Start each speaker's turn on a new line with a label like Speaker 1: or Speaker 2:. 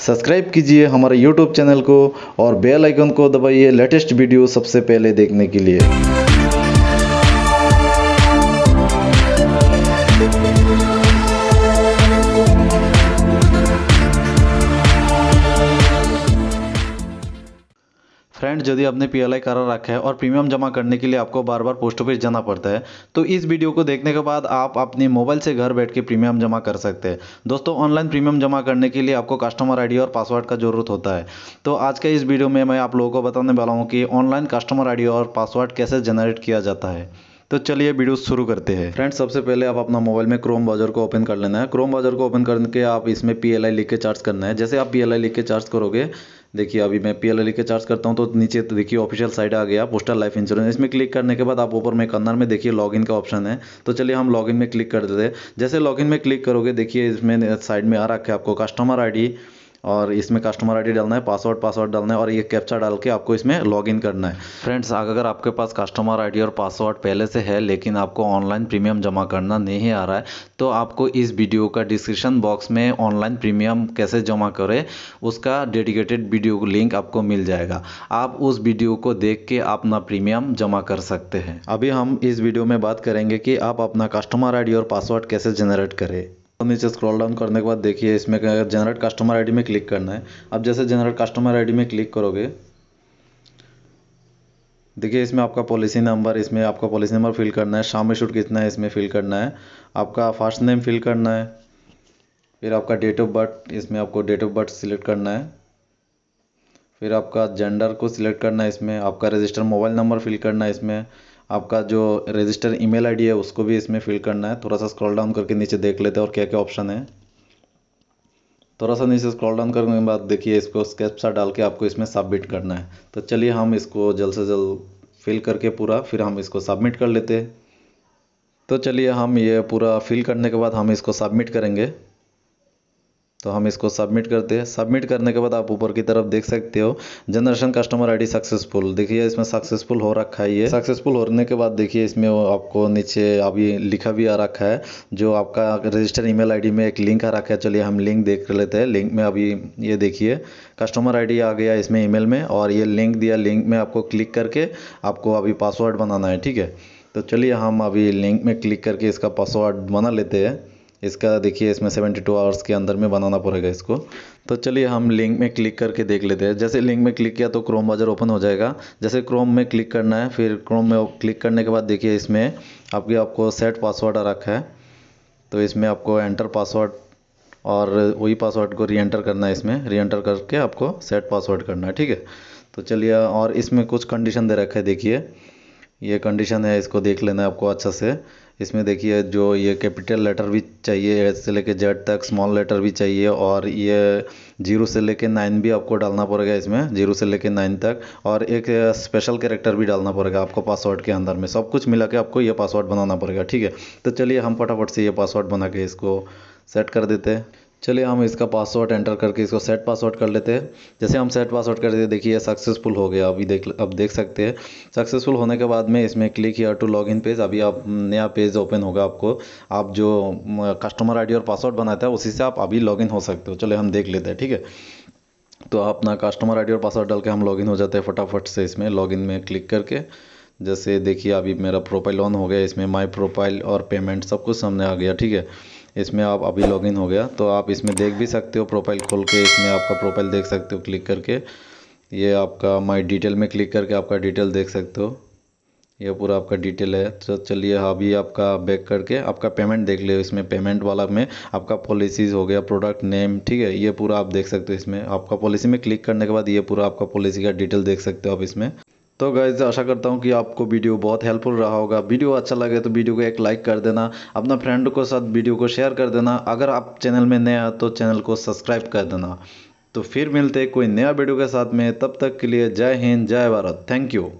Speaker 1: subscribe कीजिए हमारे YouTube channel को और बेल आइकन को दबाइए लेटेस्ट वीडियो सबसे पहले देखने के लिए फ्रेंड्स यदि आपने पी एल आई करा रखा है और प्रीमियम जमा करने के लिए आपको बार बार पोस्ट ऑफिस जाना पड़ता है तो इस वीडियो को देखने के बाद आप अपने मोबाइल से घर बैठ के प्रीमियम जमा कर सकते हैं दोस्तों ऑनलाइन प्रीमियम जमा करने के लिए आपको कस्टमर आईडी और पासवर्ड का जरूरत होता है तो आज के इस वीडियो में मैं आप लोगों को बताने वाला हूँ कि ऑनलाइन कस्टमर डी और पासवर्ड कैसे जनरेट किया जाता है तो चलिए वीडियो शुरू करते हैं फ्रेंड्स सबसे पहले आप अपना मोबाइल में क्रोम ब्राउजर को ओपन कर लेना है क्रोम ब्राउजर को ओपन करके आप इसमें पी एल आई लिख के चार्ज करना है जैसे आप पी एल आई लिख के चार्ज करोगे देखिए अभी मैं पी एल आई लिख के चार्ज करता हूँ तो नीचे तो देखिए ऑफिशियल साइट आ गया पोस्टल लाइफ इंश्योरेंस इसमें क्लिक करने के बाद आप ऊपर में कॉर्नर में देखिए लॉगिन का ऑप्शन है तो चलिए हम लॉगिन में क्लिक कर देते हैं जैसे लॉगिन में क्लिक करोगे देखिए इसमें साइड में आ रखा है आपको कस्टमर आई और इसमें कस्टमर आईडी डालना है पासवर्ड पासवर्ड डालना है और ये कैप्चा डाल के आपको इसमें लॉगिन करना है फ्रेंड्स अगर आपके पास कस्टमर आईडी और पासवर्ड पहले से है लेकिन आपको ऑनलाइन प्रीमियम जमा करना नहीं आ रहा है तो आपको इस वीडियो का डिस्क्रिप्शन बॉक्स में ऑनलाइन प्रीमियम कैसे जमा करें उसका डेडिकेटेड वीडियो लिंक आपको मिल जाएगा आप उस वीडियो को देख के अपना प्रीमियम जमा कर सकते हैं अभी हम इस वीडियो में बात करेंगे कि आप अपना कस्टमर आई और पासवर्ड कैसे जनरेट करें हम नीचे स्क्रॉल डाउन करने के बाद देखिए इसमें जनरेट कस्टमर आईडी में क्लिक करना है अब जैसे जनरेट कस्टमर आईडी में क्लिक करोगे देखिए इसमें आपका पॉलिसी नंबर इसमें आपका पॉलिसी नंबर फिल करना है शाम शूट कितना है इसमें फिल करना है आपका फर्स्ट नेम फिल करना है फिर आपका डेट ऑफ बर्थ इसमें आपको डेट ऑफ बर्थ सिलेक्ट करना है फिर आपका जेंडर को सिलेक्ट करना है इसमें आपका रजिस्टर मोबाइल नंबर फिल करना है इसमें आपका जो रजिस्टर ईमेल आईडी है उसको भी इसमें फिल करना है थोड़ा सा स्क्रॉल डाउन करके नीचे देख लेते हैं और क्या क्या ऑप्शन है थोड़ा सा नीचे स्क्रॉल डाउन करने के बाद देखिए इसको सा डाल के आपको इसमें सबमिट करना है तो चलिए हम इसको जल्द से जल्द फिल करके पूरा फिर हम इसको सबमिट कर लेते हैं तो चलिए हम ये पूरा फिल करने के बाद हम इसको सबमिट करेंगे तो हम इसको सबमिट करते हैं सबमिट करने के बाद आप ऊपर की तरफ देख सकते हो जनरेशन कस्टमर आईडी सक्सेसफुल देखिए इसमें सक्सेसफुल हो रखा है ये सक्सेसफुल होने के बाद देखिए इसमें आपको नीचे अभी लिखा भी आ रखा है जो आपका रजिस्टर ईमेल आईडी में एक लिंक आ रखा है चलिए हम लिंक देख लेते हैं लिंक में अभी ये देखिए कस्टमर आई आ गया इसमें ई में और ये लिंक दिया लिंक में आपको क्लिक करके आपको अभी पासवर्ड बनाना है ठीक है तो चलिए हम अभी लिंक में क्लिक करके इसका पासवर्ड बना लेते हैं इसका देखिए इसमें सेवेंटी टू आवर्स के अंदर में बनाना पड़ेगा इसको तो चलिए हम लिंक में क्लिक करके देख लेते हैं जैसे लिंक में क्लिक किया तो क्रोम बाजार ओपन हो जाएगा जैसे क्रोम में क्लिक करना है फिर क्रोम में क्लिक करने के बाद देखिए इसमें आपके आपको सेट पासवर्ड आ रखा है तो इसमें आपको एंटर पासवर्ड और वही पासवर्ड को री एंटर करना है इसमें री एंटर करके आपको सेट पासवर्ड करना है ठीक है तो चलिए और इसमें कुछ कंडीशन दे रखा है देखिए ये कंडीशन है इसको देख लेना है आपको अच्छा से इसमें देखिए जो ये कैपिटल लेटर भी चाहिए एच से लेके जेड तक स्मॉल लेटर भी चाहिए और ये जीरो से लेके नाइन भी आपको डालना पड़ेगा इसमें जीरो से लेके नाइन तक और एक स्पेशल कैरेक्टर भी डालना पड़ेगा आपको पासवर्ड के अंदर में सब कुछ मिला के आपको ये पासवर्ड बनाना पड़ेगा ठीक है तो चलिए हम फटाफट से ये पासवर्ड बना के इसको सेट कर देते हैं चलिए हम इसका पासवर्ड एंटर करके इसको सेट पासवर्ड कर लेते हैं जैसे हम सेट पासवर्ड कर देते देखिए सक्सेसफुल हो गया अभी देख अब देख सकते हैं सक्सेसफुल होने के बाद में इसमें क्लिक किया टू लॉगिन पेज अभी आप नया पेज ओपन होगा आपको आप जो कस्टमर आईडी और पासवर्ड बनाता है उसी से आप अभी लॉगिन हो सकते हो चलिए हम देख लेते हैं ठीक है तो अपना कस्टमर आईडी और पासवर्ड डाल के हम लॉगिन हो जाते हैं फटाफट से इसमें लॉगिन में क्लिक करके जैसे देखिए अभी मेरा प्रोफाइल ऑन हो गया इसमें माय प्रोफाइल और पेमेंट सब कुछ सामने आ गया ठीक है इसमें आप अभी लॉगिन हो गया तो आप इसमें देख भी सकते हो प्रोफाइल खोल के इसमें आपका प्रोफाइल देख सकते हो क्लिक करके ये आपका माय डिटेल में क्लिक करके आपका डिटेल देख सकते हो ये पूरा आपका डिटेल है तो चलिए हाँ, अभी आपका बैक करके आपका पेमेंट देख ले इसमें पेमेंट वाला में आपका पॉलिसीज हो गया प्रोडक्ट नेम ठीक है ये पूरा आप देख सकते हो इसमें आपका पॉलिसी में क्लिक करने के बाद ये पूरा आपका पॉलिसी का डिटेल देख सकते हो आप इसमें तो गाइज आशा करता हूँ कि आपको वीडियो बहुत हेल्पफुल रहा होगा वीडियो अच्छा लगे तो वीडियो को एक लाइक कर देना अपना फ्रेंड को साथ वीडियो को शेयर कर देना अगर आप चैनल में नया तो चैनल को सब्सक्राइब कर देना तो फिर मिलते कोई नया वीडियो के साथ में तब तक के लिए जय हिंद जय भारत थैंक यू